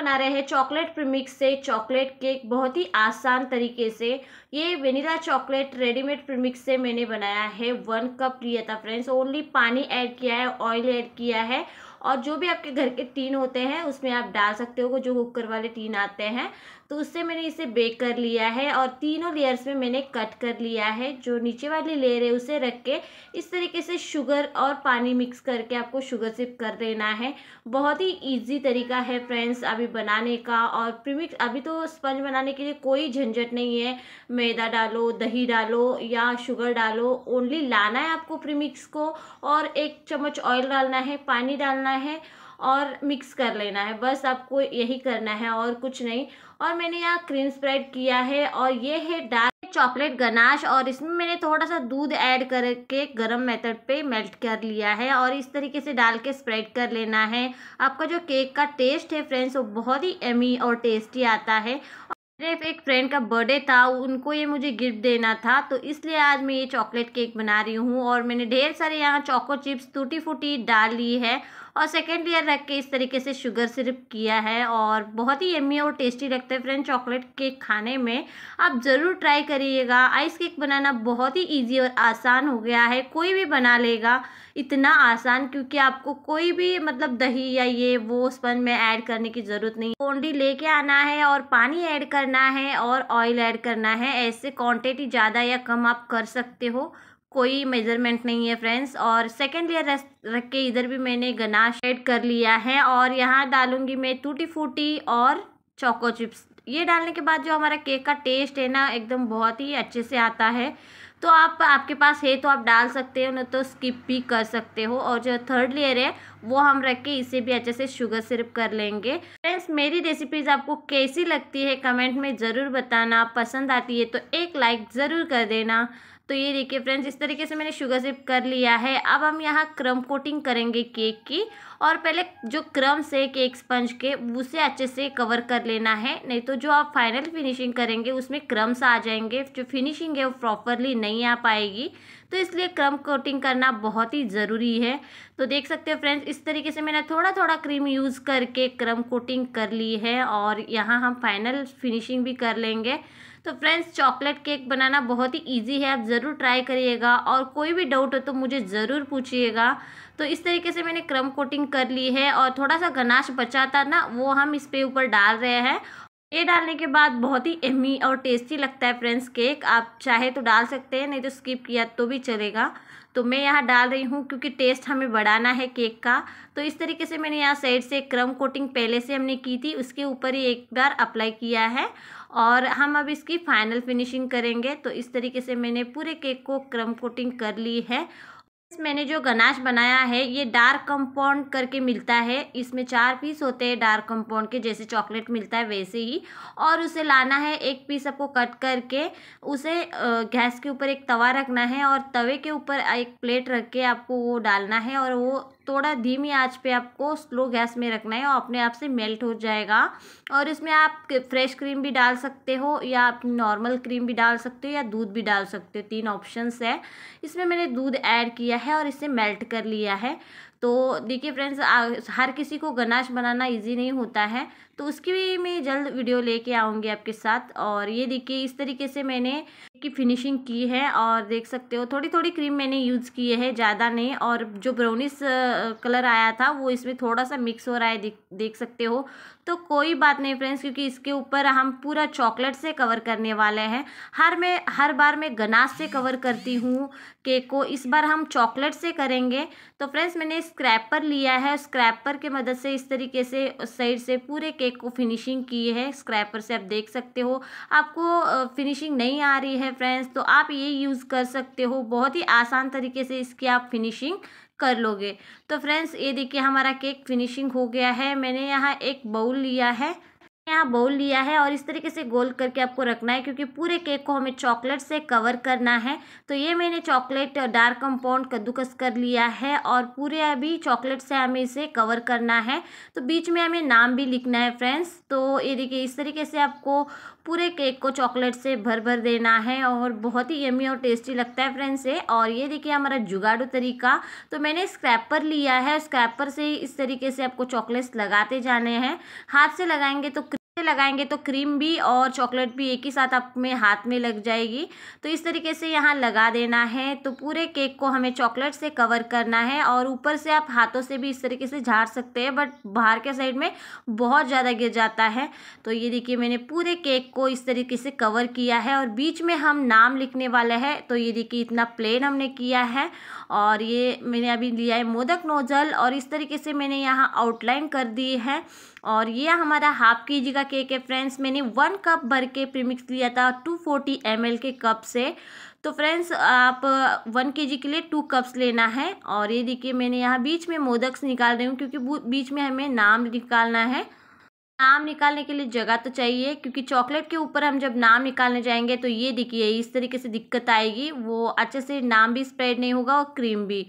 बना रहे हैं चॉकलेट प्रीमिक्स से चॉकलेट केक बहुत ही आसान तरीके से ये वेनिला चॉकलेट रेडीमेड प्रीमिक्स से मैंने बनाया है वन कप लिया था फ्रेंड्स ओनली पानी ऐड किया है ऑयल ऐड किया है और जो भी आपके घर के टीन होते हैं उसमें आप डाल सकते हो जो कुकर वाले टीन आते हैं तो उससे मैंने इसे बेक कर लिया है और तीनों लेयर्स में मैंने कट कर लिया है जो नीचे वाली लेयर है उसे रख के इस तरीके से शुगर और पानी मिक्स करके आपको शुगर सिप कर देना है बहुत ही ईजी तरीका है फ्रेंड्स अभी बनाने का और प्रीमिक्स अभी तो स्पंज बनाने के लिए कोई झंझट नहीं है मैदा डालो दही डालो या शुगर डालो ओनली लाना है आपको प्रीमिक्स को और एक चम्मच ऑयल डालना है पानी डालना करना है और मिक्स कर लेना है बस आपको यही करना है और कुछ नहीं और मैंने यहाँ क्रीम स्प्रेड किया है और ये है डार्क चॉकलेट गनाश और इसमें मैंने थोड़ा सा दूध ऐड करके गरम मेथड पे मेल्ट कर लिया है और इस तरीके से डाल के स्प्रेड कर लेना है आपका जो केक का टेस्ट है फ्रेंड्स वो बहुत ही एमी और टेस्टी आता है सिर्फ एक फ्रेंड का बर्थडे था उनको ये मुझे गिफ्ट देना था तो इसलिए आज मैं ये चॉकलेट केक बना रही हूँ और मैंने ढेर सारे यहाँ चॉको चिप्स टूटी फूटी डाल ली है और सेकेंड ईयर रख के इस तरीके से शुगर सिर्प किया है और बहुत ही यमी और टेस्टी लगता है फ्रेंड चॉकलेट केक खाने में आप ज़रूर ट्राई करिएगा आइस केक बनाना बहुत ही ईजी और आसान हो गया है कोई भी बना लेगा इतना आसान क्योंकि आपको कोई भी मतलब दही या ये वो स्पंज में ऐड करने की ज़रूरत नहीं कोंडी लेके आना है और पानी ऐड करना है और ऑयल ऐड करना है ऐसे क्वांटिटी ज़्यादा या कम आप कर सकते हो कोई मेजरमेंट नहीं है फ्रेंड्स और सेकेंड लेयर रख के इधर भी मैंने गनाश एड कर लिया है और यहाँ डालूंगी मैं टूटी फूटी और चोको चिप्स ये डालने के बाद जो हमारा केक का टेस्ट है ना एकदम बहुत ही अच्छे से आता है तो आप आपके पास है तो आप डाल सकते हो ना तो स्किप भी कर सकते हो और जो थर्ड लेयर है वो हम रख के इसे भी अच्छे से शुगर सिरप कर लेंगे फ्रेंड्स मेरी रेसिपीज़ आपको कैसी लगती है कमेंट में ज़रूर बताना पसंद आती है तो एक लाइक ज़रूर कर देना तो ये देखिए फ्रेंड्स इस तरीके से मैंने शुगर सिप कर लिया है अब हम यहाँ क्रम कोटिंग करेंगे केक की और पहले जो क्रम से केक स्पंज के उसे अच्छे से कवर कर लेना है नहीं तो जो आप फाइनल फिनिशिंग करेंगे उसमें क्रम्स आ जाएंगे जो फिनिशिंग है वो प्रॉपरली नहीं आ पाएगी तो इसलिए क्रम कोटिंग करना बहुत ही ज़रूरी है तो देख सकते हो फ्रेंड्स इस तरीके से मैंने थोड़ा थोड़ा क्रीम यूज़ करके क्रम कोटिंग कर ली है और यहाँ हम फाइनल फिनिशिंग भी कर लेंगे तो फ्रेंड्स चॉकलेट केक बनाना बहुत ही इजी है आप ज़रूर ट्राई करिएगा और कोई भी डाउट हो तो मुझे ज़रूर पूछिएगा तो इस तरीके से मैंने क्रम कोटिंग कर ली है और थोड़ा सा गनाश बचा था ना वो हम इस पे ऊपर डाल रहे हैं ये डालने के बाद बहुत ही अहमी और टेस्टी लगता है फ्रेंड्स केक आप चाहे तो डाल सकते हैं नहीं तो स्किप किया तो भी चलेगा तो मैं यहाँ डाल रही हूँ क्योंकि टेस्ट हमें बढ़ाना है केक का तो इस तरीके से मैंने यहाँ साइड से क्रम कोटिंग पहले से हमने की थी उसके ऊपर ही एक बार अप्लाई किया है और हम अब इसकी फाइनल फिनिशिंग करेंगे तो इस तरीके से मैंने पूरे केक को क्रम कोटिंग कर ली है मैंने जो गनाश बनाया है ये डार्क कंपाउंड करके मिलता है इसमें चार पीस होते हैं डार्क कंपाउंड के जैसे चॉकलेट मिलता है वैसे ही और उसे लाना है एक पीस आपको कट करके उसे गैस के ऊपर एक तवा रखना है और तवे के ऊपर एक प्लेट रख के आपको वो डालना है और वो थोड़ा धीमी आंच पे आपको स्लो गैस में रखना है और अपने आप से मेल्ट हो जाएगा और इसमें आप फ्रेश क्रीम भी डाल सकते हो या आप नॉर्मल क्रीम भी डाल सकते हो या दूध भी डाल सकते हो तीन ऑप्शंस है इसमें मैंने दूध ऐड किया है और इसे मेल्ट कर लिया है तो देखिए फ्रेंड्स हर किसी को गनाश बनाना इजी नहीं होता है तो उसकी भी मैं जल्द वीडियो लेके आऊँगी आपके साथ और ये देखिए इस तरीके से मैंने की फिनिशिंग की है और देख सकते हो थोड़ी थोड़ी क्रीम मैंने यूज़ की है ज़्यादा नहीं और जो ब्राउनिस कलर आया था वो इसमें थोड़ा सा मिक्स हो रहा है देख सकते हो तो कोई बात नहीं फ्रेंड्स क्योंकि इसके ऊपर हम पूरा चॉकलेट से कवर करने वाले हैं हर में हर बार मैं गनाज से कवर करती हूँ केक को इस बार हम चॉकलेट से करेंगे तो फ्रेंड्स मैंने स्क्रैपर लिया है स्क्रैपर के मदद से इस तरीके से साइड से पूरे केक को फिनिशिंग की है स्क्रैपर से आप देख सकते हो आपको फिनिशिंग नहीं आ रही है हैं फ्रेंड्स तो आप ये यूज़ कर सकते हो बहुत ही आसान तरीके से इसकी आप फिनिशिंग कर लोगे तो फ्रेंड्स ये देखिए हमारा केक फिनिशिंग हो गया है मैंने यहाँ एक बाउल लिया है यहाँ बोल लिया है और इस तरीके से गोल करके आपको रखना है क्योंकि पूरे केक को हमें चॉकलेट से कवर करना है तो ये मैंने चॉकलेट डार्क कंपाउंड कद्दूकस कर लिया है और पूरे अभी चॉकलेट से हमें इसे कवर करना है तो बीच में हमें नाम भी लिखना है फ्रेंड्स तो ये देखिए इस तरीके से आपको पूरे केक को चॉकलेट से भर भर देना है और बहुत ही यमी और टेस्टी लगता है फ्रेंड्स ये और ये देखिए हमारा जुगाड़ू तरीका तो मैंने स्क्रैपर लिया है स्क्रैपर से इस तरीके से आपको चॉकलेट्स लगाते जाने हैं हाथ से लगाएंगे तो से लगाएंगे तो क्रीम भी और चॉकलेट भी एक ही साथ आप में हाथ में लग जाएगी तो इस तरीके से यहाँ लगा देना है तो पूरे केक को हमें चॉकलेट से कवर करना है और ऊपर से आप हाथों से भी इस तरीके से झाड़ सकते हैं बट बाहर के साइड में बहुत ज़्यादा गिर जाता है तो ये देखिए मैंने पूरे केक को इस तरीके से कवर किया है और बीच में हम नाम लिखने वाले हैं तो ये देखिए इतना प्लेन हमने किया है और ये मैंने अभी लिया है मोदक नोजल और इस तरीके से मैंने यहाँ आउटलाइन कर दी है और ये हमारा हाफ के जी का केक है फ्रेंड्स मैंने वन कप भर के प्रीमिक्स लिया था टू फोर्टी एम एल के कप से तो फ्रेंड्स आप वन के जी के लिए टू कप्स लेना है और ये देखिए मैंने यहाँ बीच में मोदक्स निकाल रही हूँ क्योंकि बीच में हमें नाम निकालना है नाम निकालने के लिए जगह तो चाहिए क्योंकि चॉकलेट के ऊपर हम जब नाम निकालने जाएंगे तो ये देखिए इस तरीके से दिक्कत आएगी वो अच्छे से नाम भी स्प्रेड नहीं होगा और क्रीम भी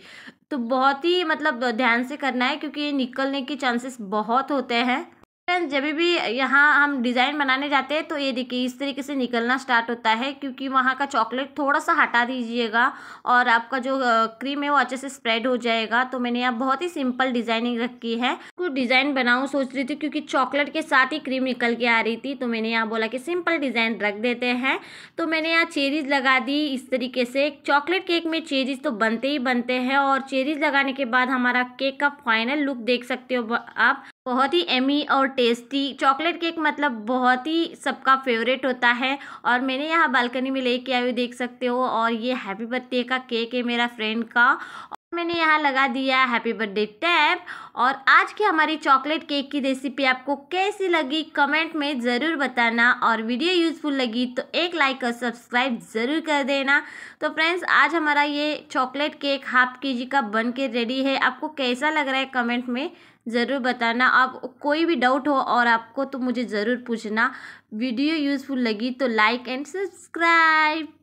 तो बहुत ही मतलब ध्यान से करना है क्योंकि ये निकलने के चांसेस बहुत होते हैं फ्रेंड्स जब भी यहाँ हम डिज़ाइन बनाने जाते हैं तो ये देखिए इस तरीके से निकलना स्टार्ट होता है क्योंकि वहाँ का चॉकलेट थोड़ा सा हटा दीजिएगा और आपका जो क्रीम है वो अच्छे से स्प्रेड हो जाएगा तो मैंने यहाँ बहुत ही सिंपल डिज़ाइनिंग रखी है कुछ डिज़ाइन बनाऊँ सोच रही थी क्योंकि चॉकलेट के साथ ही क्रीम निकल के आ रही थी तो मैंने यहाँ बोला कि सिंपल डिज़ाइन रख देते हैं तो मैंने यहाँ चेरीज लगा दी इस तरीके से चॉकलेट केक में चेरीज तो बनते ही बनते हैं और चेरीज लगाने के बाद हमारा केक का फाइनल लुक देख सकते हो आप बहुत ही एमी और टेस्टी चॉकलेट केक मतलब बहुत ही सबका फेवरेट होता है और मैंने यहाँ बालकनी में लेके आई हुई देख सकते हो और ये हैप्पी बर्थडे का केक है मेरा फ्रेंड का मैंने यहाँ लगा दिया हैप्पी बर्थडे टैप और आज की हमारी चॉकलेट केक की रेसिपी आपको कैसी लगी कमेंट में ज़रूर बताना और वीडियो यूज़फुल लगी तो एक लाइक और सब्सक्राइब ज़रूर कर देना तो फ्रेंड्स आज हमारा ये चॉकलेट केक हाफ के जी का बन के रेडी है आपको कैसा लग रहा है कमेंट में ज़रूर बताना आप कोई भी डाउट हो और आपको तो मुझे ज़रूर पूछना वीडियो यूज़फुल लगी तो लाइक एंड सब्सक्राइब